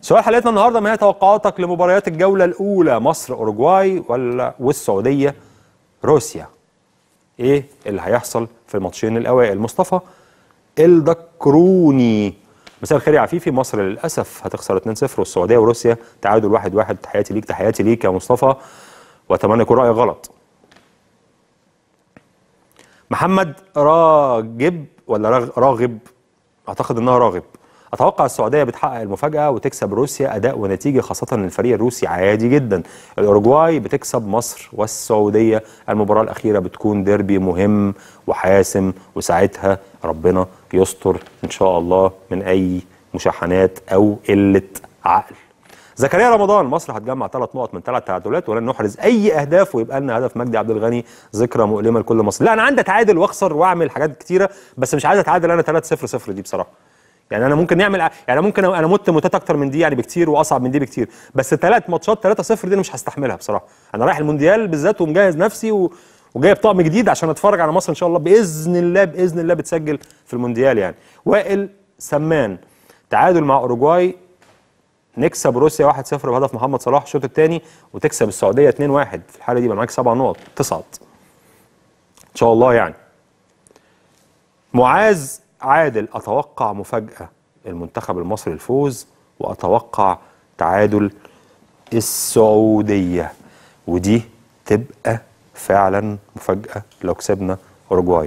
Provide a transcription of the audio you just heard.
سؤال حلقتنا النهارده ما هي توقعاتك لمباريات الجوله الاولى مصر اوروجواي ولا والسعوديه روسيا ايه اللي هيحصل في الماتشين الاوائل مصطفى الدكروني مساء الخير يا عفيفي مصر للاسف هتخسر 2-0 والسعوديه وروسيا تعادل 1-1 واحد واحد. تحياتي ليك تحياتي ليك يا مصطفى واتمنى يكون رايك غلط محمد راجب ولا راغب اعتقد انها راغب اتوقع السعوديه بتحقق المفاجاه وتكسب روسيا اداء ونتيجه خاصه ان الفريق الروسي عادي جدا الاوروجواي بتكسب مصر والسعوديه المباراه الاخيره بتكون ديربي مهم وحاسم وساعتها ربنا يستر ان شاء الله من اي مشاحنات او قله عقل زكريا رمضان مصر هتجمع ثلاث نقط من ثلاث تعادلات ولن نحرز اي اهداف ويبقى لنا هدف مجدي عبد الغني ذكرى مؤلمه لكل مصر لا انا عندي اتعادل واخسر واعمل حاجات كتيره بس مش عايز اتعادل انا 3 0 0 دي بصراحه يعني انا ممكن نعمل يعني ممكن انا مت متات اكتر من دي يعني بكتير واصعب من دي بكتير بس ثلاث ماتشات 3 0 دي انا مش هستحملها بصراحه انا رايح المونديال بالذات ومجهز نفسي و... وجايب طقم جديد عشان اتفرج على مصر ان شاء الله باذن الله باذن الله بتسجل في المونديال يعني وائل سمان تعادل مع اوروجواي نكسب روسيا 1-0 بهدف محمد صلاح الشوط الثاني وتكسب السعوديه 2-1 في الحاله دي يبقى معاك سبع نقط تصعد ان شاء الله يعني معاذ عادل أتوقع مفاجأة المنتخب المصري الفوز وأتوقع تعادل السعودية ودي تبقى فعلا مفاجأة لو كسبنا أوروجواي